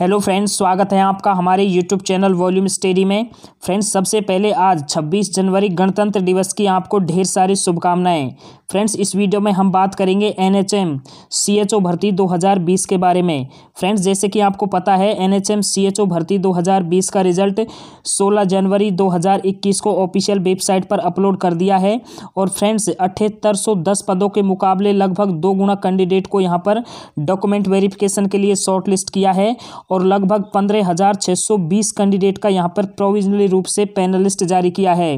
hello friends स्वागत है आपका हमारे यूट्यूब चैनल वॉल्यूम स्टेडी में फ्रेंड्स सबसे पहले आज 26 जनवरी गणतंत्र दिवस की आपको ढेर सारी शुभकामनाएं फ्रेंड्स इस वीडियो में हम बात करेंगे एनएचएम सीएचओ भर्ती 2020 के बारे में फ्रेंड्स जैसे कि आपको पता है एनएचएम सीएचओ भर्ती 2020 का रिजल्ट 16 जनवरी 2021 को ऑफिशियल वेबसाइट पर अपलोड कर दिया है और फ्रेंड्स अठहत्तर पदों के मुकाबले लगभग दो गुना कैंडिडेट को यहाँ पर डॉक्यूमेंट वेरिफिकेशन के लिए शॉर्टलिस्ट किया है और लगभग पंद्रह हज़ार छः सौ बीस कैंडिडेट का यहाँ पर प्रोविजनली रूप से पैनलिस्ट जारी किया है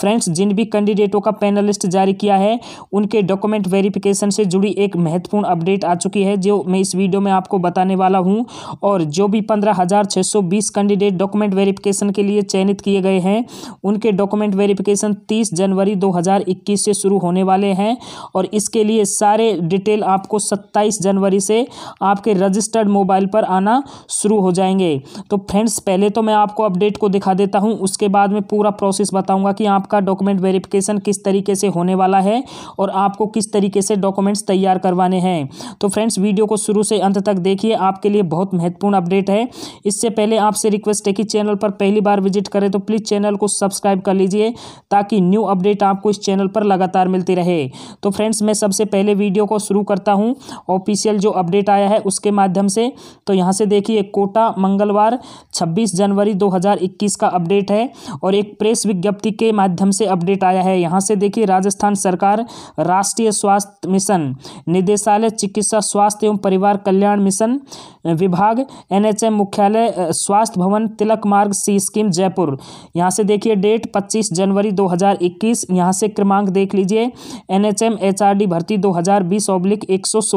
फ्रेंड्स जिन भी कैंडिडेटों का पैनलिस्ट जारी किया है उनके डॉक्यूमेंट वेरिफिकेशन से जुड़ी एक महत्वपूर्ण अपडेट आ चुकी है जो मैं इस वीडियो में आपको बताने वाला हूँ और जो भी पंद्रह हज़ार छः सौ बीस कैंडिडेट डॉक्यूमेंट वेरिफिकेशन के लिए चयनित किए गए हैं उनके डॉक्यूमेंट वेरिफिकेशन तीस जनवरी दो हज़ार इक्कीस से शुरू होने वाले हैं और इसके लिए सारे डिटेल आपको सत्ताईस जनवरी से आपके रजिस्टर्ड मोबाइल पर आना शुरू हो जाएंगे तो फ्रेंड्स पहले तो मैं आपको अपडेट को दिखा देता हूँ उसके बाद में पूरा प्रोसेस बताऊँगा कि आपका डॉक्यूमेंट वेरिफिकेशन किस तरीके से होने वाला है और आपको किस तरीके से डॉक्यूमेंट्स तैयार करवाने हैं तो फ्रेंड्स वीडियो को शुरू से अंत तक देखिए आपके लिए बहुत महत्वपूर्ण अपडेट है इससे पहले आपसे रिक्वेस्ट है कि चैनल पर पहली बार विजिट करें तो प्लीज़ चैनल को सब्सक्राइब कर लीजिए ताकि न्यू अपडेट आपको इस चैनल पर लगातार मिलती रहे तो फ्रेंड्स मैं सबसे पहले वीडियो को शुरू करता हूँ ऑफिशियल जो अपडेट आया है उसके माध्यम से तो यहाँ से देखिए ये कोटा मंगलवार 26 जनवरी 2021 का अपडेट है और एक प्रेस विज्ञप्ति के माध्यम से अपडेट आया है यहाँ से देखिए राजस्थान सरकार राष्ट्रीय स्वास्थ्य मिशन निदेशालय चिकित्सा स्वास्थ्य एवं परिवार कल्याण मिशन विभाग एन मुख्यालय स्वास्थ्य भवन तिलक मार्ग सी स्कीम जयपुर यहाँ से देखिए डेट पच्चीस जनवरी दो यहाँ से क्रमांक देख लीजिए एनएचएम एचआरडी भर्ती 2020 हजार बीस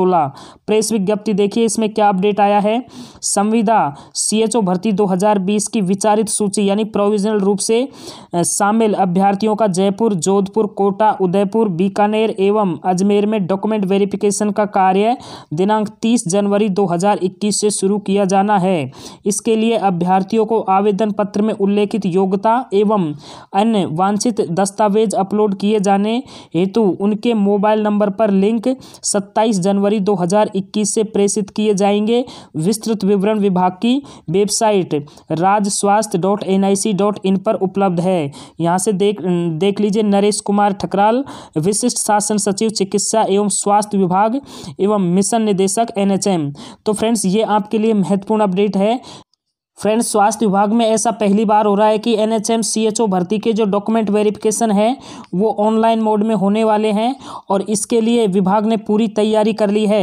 प्रेस विज्ञप्ति देखिए इसमें क्या अपडेट आया है संविधान संविदा सीएचओ भर्ती 2020 की विचारित सूची यानी प्रोविजनल रूप से शामिल अभ्यर्थियों का जयपुर जोधपुर कोटा उदयपुर बीकानेर एवं अजमेर में डॉक्यूमेंट वेरिफिकेशन का कार्य दिनांक 30 जनवरी 2021 से शुरू किया जाना है इसके लिए अभ्यर्थियों को आवेदन पत्र में उल्लेखित योग्यता एवं अन्य वांछित दस्तावेज अपलोड किए जाने हेतु उनके मोबाइल नंबर पर लिंक सत्ताईस जनवरी इक्कीस से प्रेषित किए जाएंगे विस्तृत विवरण विभाग की website Raj Swasthya dot N I C dot in पर उपलब्ध है यहाँ से देख देख लीजिए नरेश कुमार ठकराल विशिष्ट शासन सचिव चिकित्सा एवं स्वास्थ्य विभाग एवं मिशन निदेशक एन एच एम तो फ्रेंड्स ये आपके लिए महत्वपूर्ण अपडेट है फ्रेंड्स स्वास्थ्य विभाग में ऐसा पहली बार हो रहा है कि एन एच भर्ती के जो डॉक्यूमेंट वेरिफिकेशन है वो ऑनलाइन मोड में होने वाले हैं और इसके लिए विभाग ने पूरी तैयारी कर ली है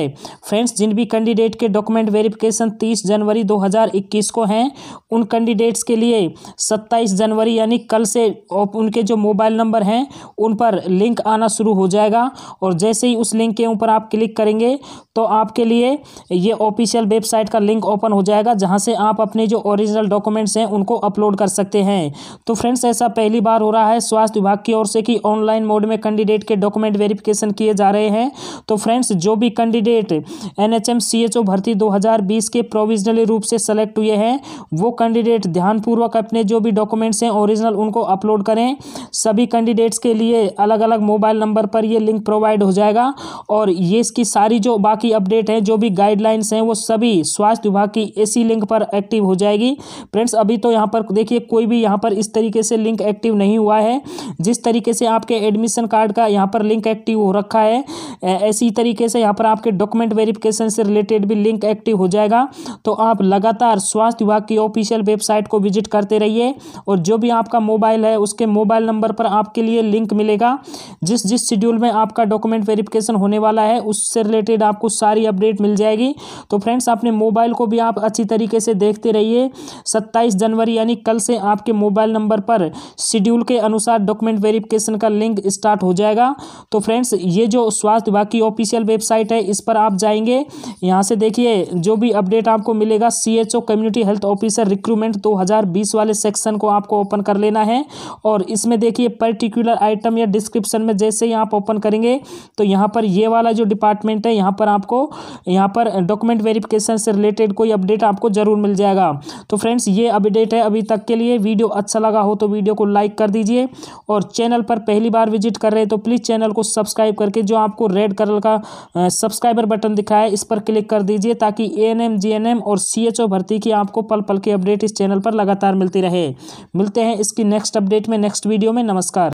फ्रेंड्स जिन भी कैंडिडेट के डॉक्यूमेंट वेरिफिकेशन तीस जनवरी 2021 को हैं उन कैंडिडेट्स के लिए सत्ताईस जनवरी यानी कल से उनके जो मोबाइल नंबर हैं उन पर लिंक आना शुरू हो जाएगा और जैसे ही उस लिंक के ऊपर आप क्लिक करेंगे तो आपके लिए ये ऑफिशियल वेबसाइट का लिंक ओपन हो जाएगा जहाँ से आप अपने जो ओरिजिनल डॉक्यूमेंट्स हैं उनको अपलोड कर सकते हैं तो फ्रेंड्स ऐसा पहली बार हो रहा है स्वास्थ्य विभाग की ओर से कि ऑनलाइन मोड में कैंडिडेट के डॉक्यूमेंट वेरिफिकेशन किए जा रहे हैं तो फ्रेंड्स जो भी कैंडिडेट एन एच भर्ती दो हज़ार बीस के प्रोविजनली रूप से सेलेक्ट हुए हैं वो कैंडिडेट ध्यानपूर्वक अपने जो भी डॉक्यूमेंट्स हैं ओरिजिनल उनको अपलोड करें सभी कैंडिडेट्स के लिए अलग अलग मोबाइल नंबर पर ये लिंक प्रोवाइड हो जाएगा और ये इसकी सारी जो बाकी अपडेट है जो भी गाइडलाइंस हैं वो सभी स्वास्थ्य विभाग की एसी लिंक पर एक्टिव हो जाए जाएगी फ्रेंड्स अभी तो यहाँ पर देखिए कोई भी यहाँ पर इस तरीके से लिंक एक्टिव नहीं हुआ है जिस तरीके से आपके एडमिशन कार्ड का यहाँ पर लिंक एक्टिव हो रखा है ऐसी तरीके से यहाँ पर आपके डॉक्यूमेंट वेरिफिकेशन से रिलेटेड भी लिंक एक्टिव हो जाएगा तो आप लगातार स्वास्थ्य विभाग की ऑफिशियल वेबसाइट को विजिट करते रहिए और जो भी आपका मोबाइल है उसके मोबाइल नंबर पर आपके लिए लिंक मिलेगा जिस जिस शेड्यूल में आपका डॉक्यूमेंट वेरिफिकेशन होने वाला है उससे रिलेटेड आपको सारी अपडेट मिल जाएगी तो फ्रेंड्स अपने मोबाइल को भी आप अच्छी तरीके से देखते रहिए सत्ताईस जनवरी यानी कल से आपके मोबाइल नंबर पर शेड्यूल के अनुसार डॉक्यूमेंट वेरिफिकेशन का लिंक स्टार्ट हो जाएगा तो फ्रेंड्स ये जो स्वास्थ्य विभाग की ऑफिशियल वेबसाइट है इस पर आप जाएंगे यहाँ से देखिए जो भी अपडेट आपको मिलेगा C H O community health officer recruitment दो हज़ार बीस वाले सेक्शन को आपको ओपन कर लेना है और इसमें देखिए पर्टिकुलर आइटम या डिस्क्रिप्शन में जैसे ही आप ओपन करेंगे तो यहाँ पर ये वाला जो डिपार्टमेंट है यहाँ पर आपको यहाँ पर डॉक्यूमेंट वेरिफिकेशन से रिलेटेड कोई अपडेट आपको ज़रूर मिल जाएगा तो फ्रेंड्स ये अपडेट है अभी तक के लिए वीडियो अच्छा लगा हो तो वीडियो को लाइक कर दीजिए और चैनल पर पहली बार विजिट कर रहे हैं तो प्लीज़ चैनल को सब्सक्राइब करके जो आपको रेड कलर का सब्सक्राइबर बटन दिखाया है इस पर क्लिक कर दीजिए ताकि ए एन और सी भर्ती की आपको पल पल की अपडेट इस चैनल पर लगातार मिलती रहे मिलते हैं इसकी नेक्स्ट अपडेट में नेक्स्ट वीडियो में नमस्कार